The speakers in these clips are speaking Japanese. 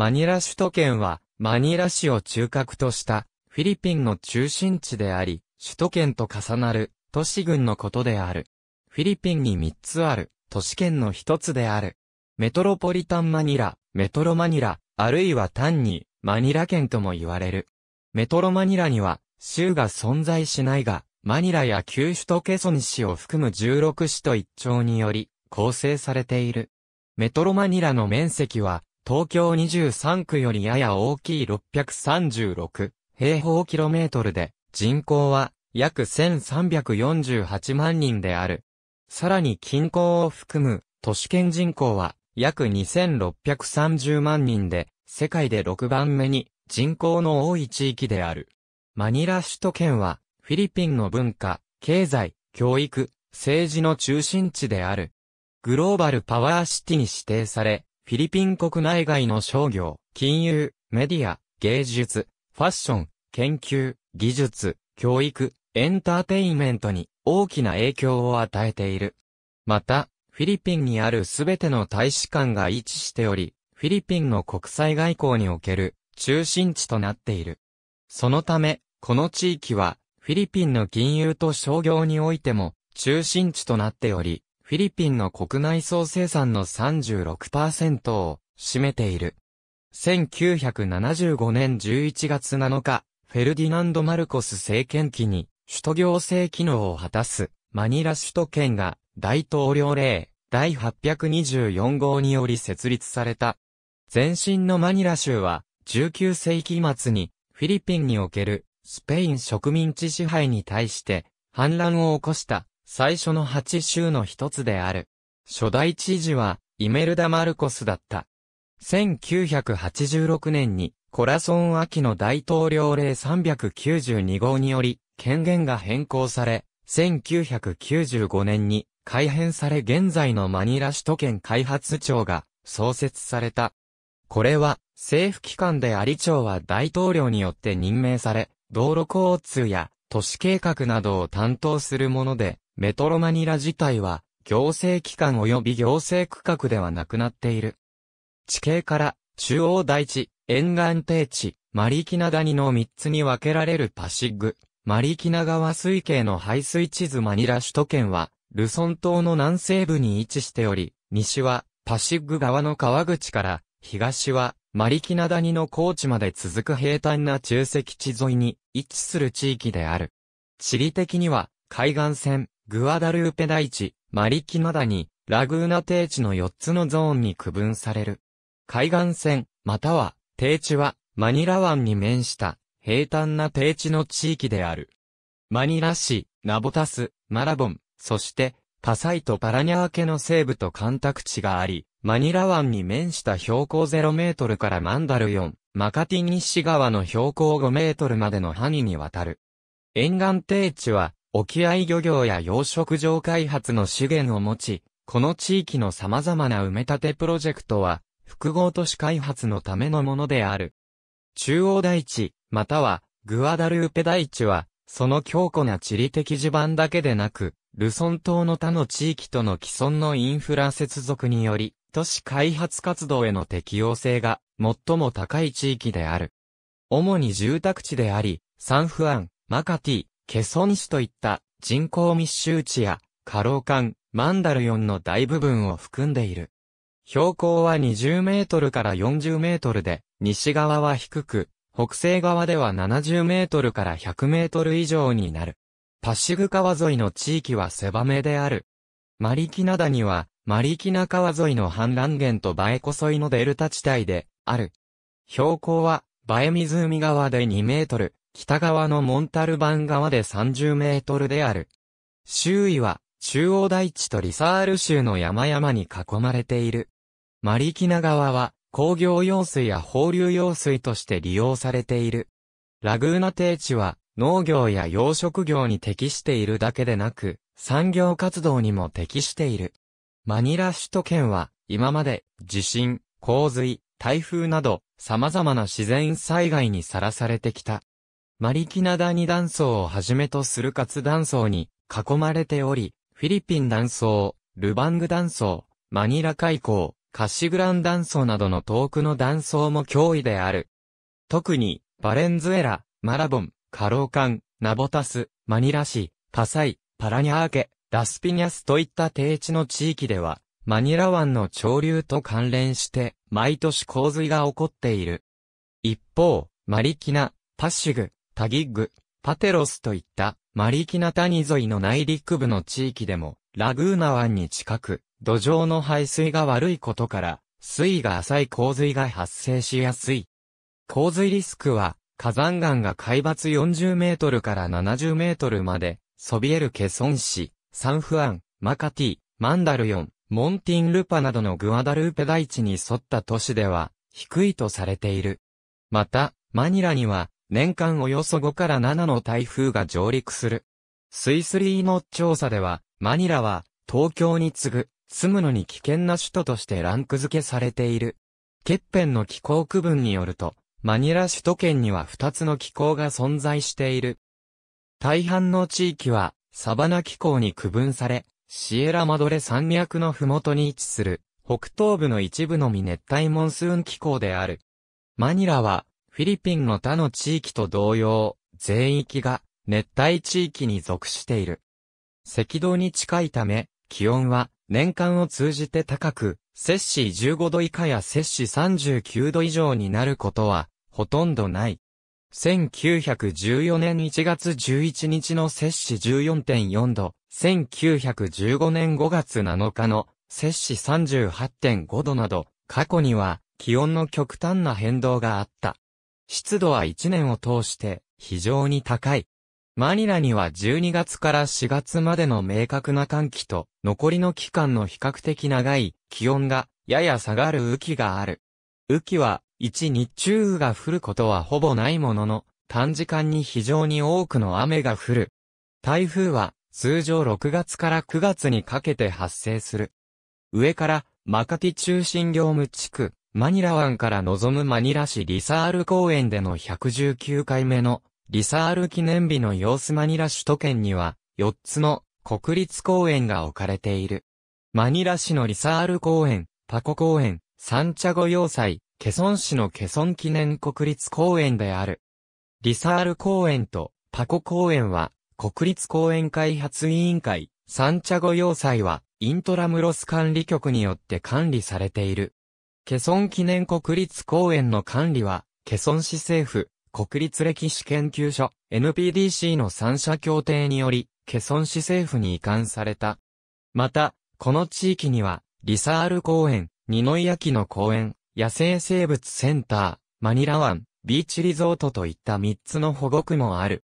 マニラ首都圏は、マニラ市を中核とした、フィリピンの中心地であり、首都圏と重なる、都市群のことである。フィリピンに3つある、都市圏の1つである。メトロポリタンマニラ、メトロマニラ、あるいは単に、マニラ県とも言われる。メトロマニラには、州が存在しないが、マニラや旧首都ケソン市を含む16市と一丁により、構成されている。メトロマニラの面積は、東京23区よりやや大きい636平方キロメートルで、人口は約1348万人である。さらに近郊を含む都市圏人口は約2630万人で、世界で6番目に人口の多い地域である。マニラ首都圏はフィリピンの文化、経済、教育、政治の中心地である。グローバルパワーシティに指定され、フィリピン国内外の商業、金融、メディア、芸術、ファッション、研究、技術、教育、エンターテインメントに大きな影響を与えている。また、フィリピンにあるすべての大使館が位置しており、フィリピンの国際外交における中心地となっている。そのため、この地域はフィリピンの金融と商業においても中心地となっており、フィリピンの国内総生産の36%を占めている。1975年11月7日、フェルディナンド・マルコス政権期に、首都行政機能を果たす、マニラ首都圏が、大統領令、第824号により設立された。前身のマニラ州は、19世紀末に、フィリピンにおける、スペイン植民地支配に対して、反乱を起こした最初の8州の一つである。初代知事は、イメルダ・マルコスだった。1986年に、コラソン・秋の大統領令392号により、権限が変更され、1995年に改編され現在のマニラ首都圏開発庁が創設された。これは政府機関であり庁は大統領によって任命され、道路交通や都市計画などを担当するもので、メトロマニラ自体は、行政機関及び行政区画ではなくなっている。地形から、中央大地、沿岸低地、マリキナ谷の3つに分けられるパシッグ、マリキナ川水系の排水地図マニラ首都圏は、ルソン島の南西部に位置しており、西は、パシッグ川の川口から、東は、マリキナ谷の高地まで続く平坦な中石地沿いに位置する地域である。地理的には、海岸線、グアダルーペ大地、マリキナダニ、ラグーナ低地の4つのゾーンに区分される。海岸線、または、低地は、マニラ湾に面した、平坦な低地の地域である。マニラ市、ナボタス、マラボン、そして、パサイとパラニャー家の西部と干拓地があり、マニラ湾に面した標高0メートルからマンダル4、マカティ西側の標高5メートルまでの範囲にわたる。沿岸低地は、沖合漁業や養殖場開発の資源を持ち、この地域の様々な埋め立てプロジェクトは、複合都市開発のためのものである。中央台地、または、グアダルーペ台地は、その強固な地理的地盤だけでなく、ルソン島の他の地域との既存のインフラ接続により、都市開発活動への適応性が最も高い地域である。主に住宅地であり、サンフアン、マカティ、ケソン市といった人口密集地や、カローカン、マンダルヨンの大部分を含んでいる。標高は20メートルから40メートルで、西側は低く、北西側では70メートルから100メートル以上になる。パシグ川沿いの地域は狭めである。マリキナダには、マリキナ川沿いの氾濫源とバエコ沿いのデルタ地帯で、ある。標高は、バエ湖側で2メートル、北側のモンタルバン側で30メートルである。周囲は中央大地とリサール州の山々に囲まれている。マリキナ川は工業用水や放流用水として利用されている。ラグーナ低地は農業や養殖業に適しているだけでなく、産業活動にも適している。マニラ首都圏は今まで地震、洪水、台風など様々な自然災害にさらされてきた。マリキナダニ断層をはじめとする活断層に囲まれており、フィリピン断層、ルバング断層、マニラ海溝、カシグラン断層などの遠くの断層も脅威である。特に、バレンズエラ、マラボン、カローカン、ナボタス、マニラ市、パサイ、パラニャーケ、ラスピニャスといった低地の地域では、マニラ湾の潮流と関連して、毎年洪水が起こっている。一方、マリキナ、パッシグ、タギッグ、パテロスといったマリキナ谷沿いの内陸部の地域でも、ラグーナ湾に近く、土壌の排水が悪いことから、水位が浅い洪水が発生しやすい。洪水リスクは、火山岩が海抜40メートルから70メートルまで、そびえるケソン市、サンフアン、マカティ、マンダルヨン、モンティンルパなどのグアダルーペ大地に沿った都市では、低いとされている。また、マニラには、年間およそ5から7の台風が上陸する。スイスリーの調査では、マニラは東京に次ぐ、住むのに危険な首都としてランク付けされている。欠片の気候区分によると、マニラ首都圏には2つの気候が存在している。大半の地域は、サバナ気候に区分され、シエラマドレ山脈のふもとに位置する、北東部の一部のみ熱帯モンスーン気候である。マニラは、フィリピンの他の地域と同様、全域が熱帯地域に属している。赤道に近いため、気温は年間を通じて高く、摂氏15度以下や摂氏39度以上になることは、ほとんどない。1914年1月11日の摂氏14.4度、1915年5月7日の摂氏38.5度など、過去には気温の極端な変動があった。湿度は1年を通して非常に高い。マニラには12月から4月までの明確な寒気と残りの期間の比較的長い気温がやや下がる雨季がある。雨季は一日中雨が降ることはほぼないものの短時間に非常に多くの雨が降る。台風は通常6月から9月にかけて発生する。上からマカティ中心業務地区、マニラ湾から望むマニラ市リサール公園での119回目のリサール記念日の様子マニラ首都圏には4つの国立公園が置かれている。マニラ市のリサール公園、パコ公園、サンチャゴ要塞、ケソン市のケソン記念国立公園である。リサール公園とパコ公園は国立公園開発委員会、サンチャゴ要塞はイントラムロス管理局によって管理されている。ケソン記念国立公園の管理は、ケソン市政府、国立歴史研究所、NPDC の三者協定により、ケソン市政府に移管された。また、この地域には、リサール公園、ニノイヤキの公園、野生生物センター、マニラ湾、ビーチリゾートといった3つの保護区もある。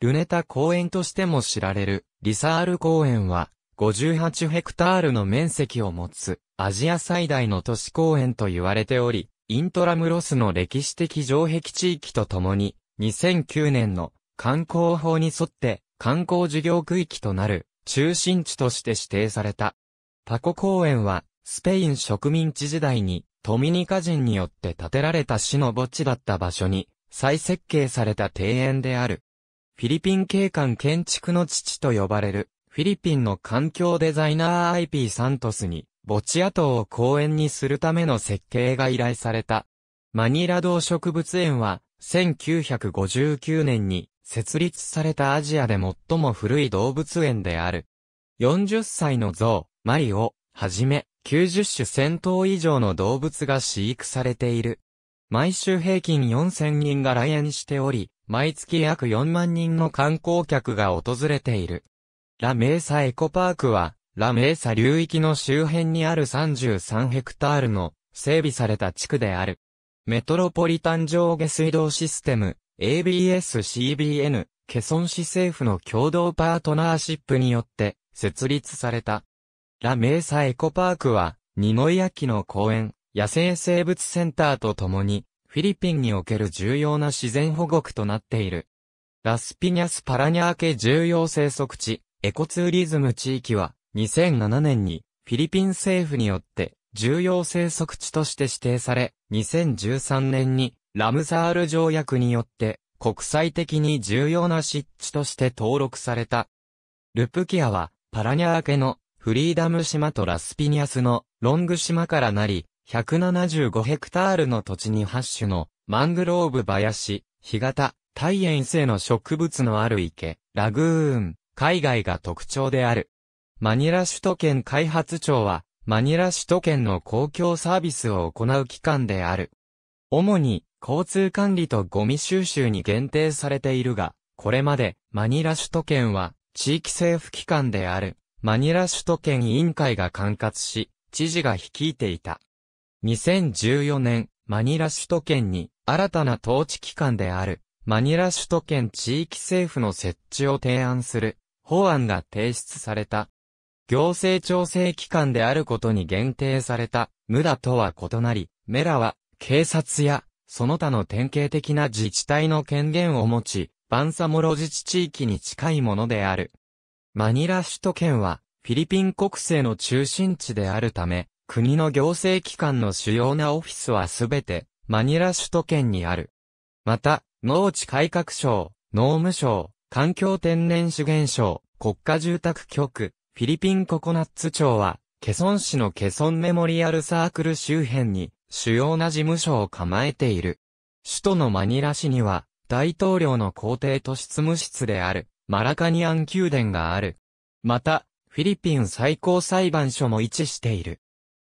ルネタ公園としても知られる、リサール公園は、58ヘクタールの面積を持つ、アジア最大の都市公園と言われており、イントラムロスの歴史的城壁地域とともに、2009年の観光法に沿って観光事業区域となる中心地として指定された。パコ公園は、スペイン植民地時代にトミニカ人によって建てられた市の墓地だった場所に再設計された庭園である。フィリピン景観建築の父と呼ばれるフィリピンの環境デザイナー IP サントスに、墓地跡を公園にするための設計が依頼された。マニラ動植物園は、1959年に設立されたアジアで最も古い動物園である。40歳の象、マリをはじめ、90種1000頭以上の動物が飼育されている。毎週平均4000人が来園しており、毎月約4万人の観光客が訪れている。ラメーサエコパークは、ラメーサ流域の周辺にある33ヘクタールの整備された地区である。メトロポリタン上下水道システム、ABS-CBN、ケソン市政府の共同パートナーシップによって設立された。ラメーサエコパークは、ニノイアキの公園、野生生物センターとともに、フィリピンにおける重要な自然保護区となっている。ラスピニャスパラニャー系重要生息地、エコツーリズム地域は、2007年にフィリピン政府によって重要生息地として指定され、2013年にラムサール条約によって国際的に重要な湿地として登録された。ルプキアはパラニャーケのフリーダム島とラスピニアスのロング島からなり、175ヘクタールの土地に8種のマングローブ林、干潟、大原性の植物のある池、ラグーン、海外が特徴である。マニラ首都圏開発庁は、マニラ首都圏の公共サービスを行う機関である。主に、交通管理とゴミ収集に限定されているが、これまで、マニラ首都圏は、地域政府機関である、マニラ首都圏委員会が管轄し、知事が率いていた。2014年、マニラ首都圏に、新たな統治機関である、マニラ首都圏地域政府の設置を提案する法案が提出された。行政調整機関であることに限定された、無駄とは異なり、メラは、警察や、その他の典型的な自治体の権限を持ち、バンサモロ自治地域に近いものである。マニラ首都圏は、フィリピン国政の中心地であるため、国の行政機関の主要なオフィスはすべて、マニラ首都圏にある。また、農地改革省、農務省、環境天然資源省、国家住宅局、フィリピンココナッツ庁は、ケソン市のケソンメモリアルサークル周辺に、主要な事務所を構えている。首都のマニラ市には、大統領の皇帝と執務室である、マラカニアン宮殿がある。また、フィリピン最高裁判所も位置している。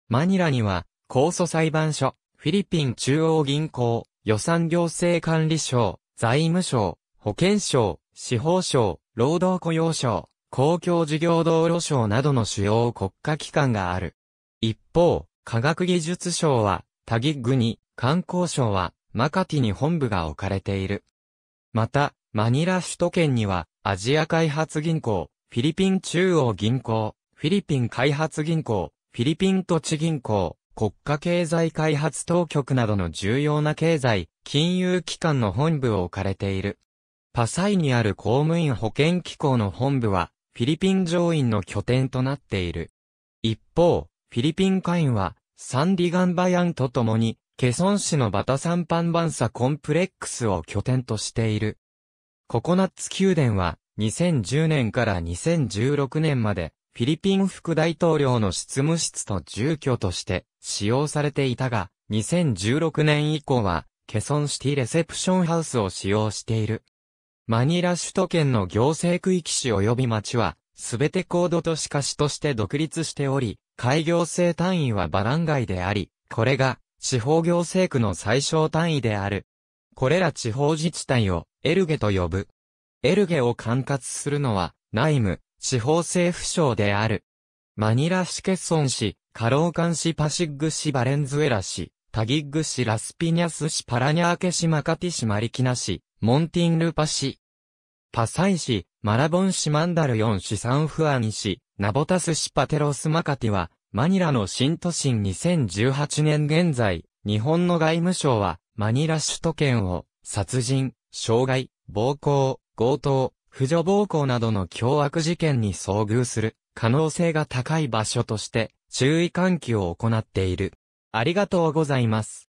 マニラには、控訴裁判所、フィリピン中央銀行、予算行政管理省、財務省、保健省、司法省、労働雇用省、公共事業道路省などの主要国家機関がある。一方、科学技術省は、タギッグに、観光省は、マカティに本部が置かれている。また、マニラ首都圏には、アジア開発銀行、フィリピン中央銀行、フィリピン開発銀行、フィリピン土地銀行、国家経済開発当局などの重要な経済、金融機関の本部を置かれている。パサイにある公務員保険機構の本部は、フィリピン上院の拠点となっている。一方、フィリピン下院は、サンディガンバヤンと共に、ケソン市のバタサンパンバンサコンプレックスを拠点としている。ココナッツ宮殿は、2010年から2016年まで、フィリピン副大統領の執務室と住居として使用されていたが、2016年以降は、ケソンシティレセプションハウスを使用している。マニラ首都圏の行政区域市及び町は、すべて高度都市化市として独立しており、開業制単位はバランガイであり、これが、地方行政区の最小単位である。これら地方自治体を、エルゲと呼ぶ。エルゲを管轄するのは、内務、地方政府省である。マニラ市ケソン市、カローカン市パシッグ市バレンズエラ市、タギッグ市ラスピニャス市パラニャーケ市マカティ市マリキナ市、モンティンルパ市、パサイ市、マラボン市マンダルヨン市サンフアニ市、ナボタス市パテロスマカティは、マニラの新都心2018年現在、日本の外務省は、マニラ首都圏を、殺人、傷害、暴行、強盗、婦女暴行などの凶悪事件に遭遇する可能性が高い場所として注意喚起を行っている。ありがとうございます。